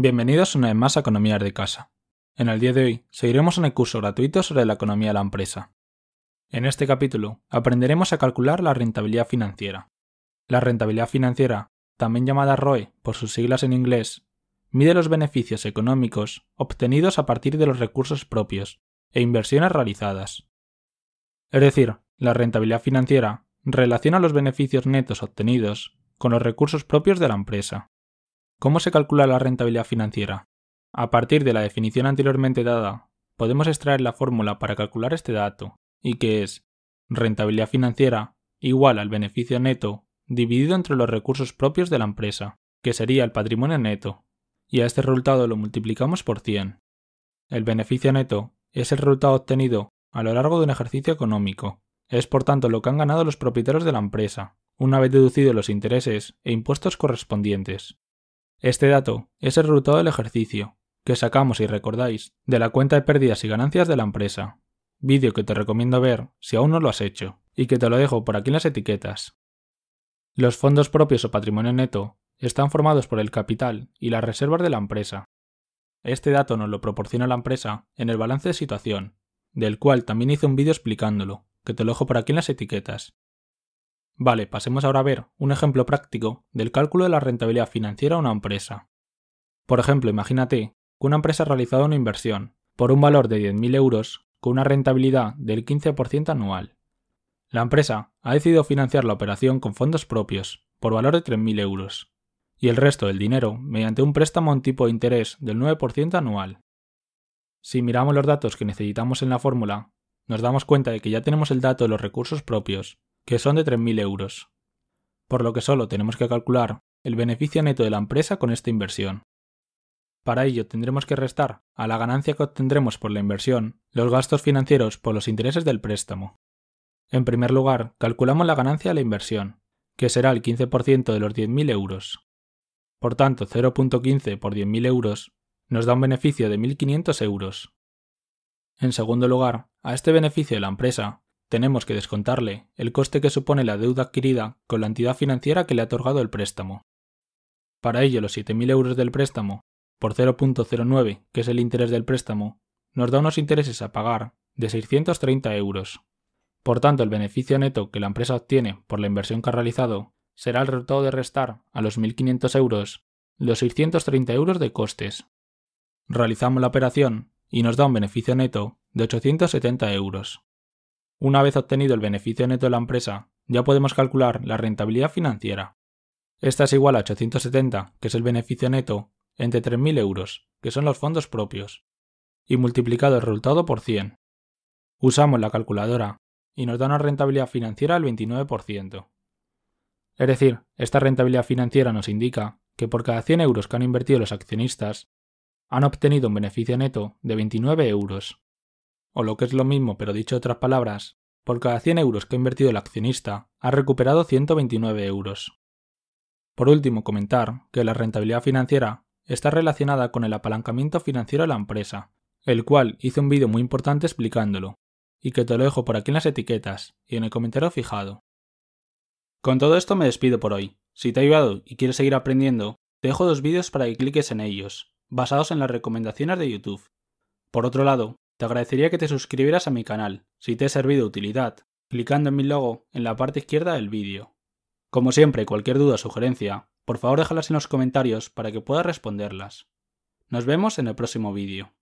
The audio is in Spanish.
Bienvenidos una vez más a Economía de Casa. En el día de hoy seguiremos un el curso gratuito sobre la economía de la empresa. En este capítulo aprenderemos a calcular la rentabilidad financiera. La rentabilidad financiera, también llamada ROE por sus siglas en inglés, mide los beneficios económicos obtenidos a partir de los recursos propios e inversiones realizadas. Es decir, la rentabilidad financiera relaciona los beneficios netos obtenidos con los recursos propios de la empresa. ¿Cómo se calcula la rentabilidad financiera? A partir de la definición anteriormente dada, podemos extraer la fórmula para calcular este dato, y que es rentabilidad financiera igual al beneficio neto dividido entre los recursos propios de la empresa, que sería el patrimonio neto, y a este resultado lo multiplicamos por 100. El beneficio neto es el resultado obtenido a lo largo de un ejercicio económico, es por tanto lo que han ganado los propietarios de la empresa, una vez deducidos los intereses e impuestos correspondientes. Este dato es el resultado del ejercicio, que sacamos, si recordáis, de la cuenta de pérdidas y ganancias de la empresa. Vídeo que te recomiendo ver si aún no lo has hecho, y que te lo dejo por aquí en las etiquetas. Los fondos propios o patrimonio neto están formados por el capital y las reservas de la empresa. Este dato nos lo proporciona la empresa en el balance de situación, del cual también hice un vídeo explicándolo, que te lo dejo por aquí en las etiquetas. Vale, pasemos ahora a ver un ejemplo práctico del cálculo de la rentabilidad financiera de una empresa. Por ejemplo, imagínate que una empresa ha realizado una inversión por un valor de 10.000 euros con una rentabilidad del 15% anual. La empresa ha decidido financiar la operación con fondos propios por valor de 3.000 euros y el resto del dinero mediante un préstamo un tipo de interés del 9% anual. Si miramos los datos que necesitamos en la fórmula, nos damos cuenta de que ya tenemos el dato de los recursos propios que son de 3.000 euros, por lo que solo tenemos que calcular el beneficio neto de la empresa con esta inversión. Para ello tendremos que restar a la ganancia que obtendremos por la inversión los gastos financieros por los intereses del préstamo. En primer lugar, calculamos la ganancia de la inversión, que será el 15% de los 10.000 euros. Por tanto, 0.15 por 10.000 euros nos da un beneficio de 1.500 euros. En segundo lugar, a este beneficio de la empresa tenemos que descontarle el coste que supone la deuda adquirida con la entidad financiera que le ha otorgado el préstamo. Para ello, los 7.000 euros del préstamo, por 0.09, que es el interés del préstamo, nos da unos intereses a pagar de 630 euros. Por tanto, el beneficio neto que la empresa obtiene por la inversión que ha realizado será el resultado de restar a los 1.500 euros los 630 euros de costes. Realizamos la operación y nos da un beneficio neto de 870 euros. Una vez obtenido el beneficio neto de la empresa, ya podemos calcular la rentabilidad financiera. Esta es igual a 870, que es el beneficio neto, entre 3.000 euros, que son los fondos propios, y multiplicado el resultado por 100. Usamos la calculadora y nos da una rentabilidad financiera del 29%. Es decir, esta rentabilidad financiera nos indica que por cada 100 euros que han invertido los accionistas, han obtenido un beneficio neto de 29 euros o lo que es lo mismo pero dicho otras palabras, por cada 100 euros que ha invertido el accionista, ha recuperado 129 euros. Por último, comentar que la rentabilidad financiera está relacionada con el apalancamiento financiero de la empresa, el cual hice un vídeo muy importante explicándolo, y que te lo dejo por aquí en las etiquetas y en el comentario fijado. Con todo esto me despido por hoy. Si te ha ayudado y quieres seguir aprendiendo, te dejo dos vídeos para que cliques en ellos, basados en las recomendaciones de YouTube. Por otro lado, te agradecería que te suscribieras a mi canal, si te he servido de utilidad, clicando en mi logo en la parte izquierda del vídeo. Como siempre, cualquier duda o sugerencia, por favor déjalas en los comentarios para que pueda responderlas. Nos vemos en el próximo vídeo.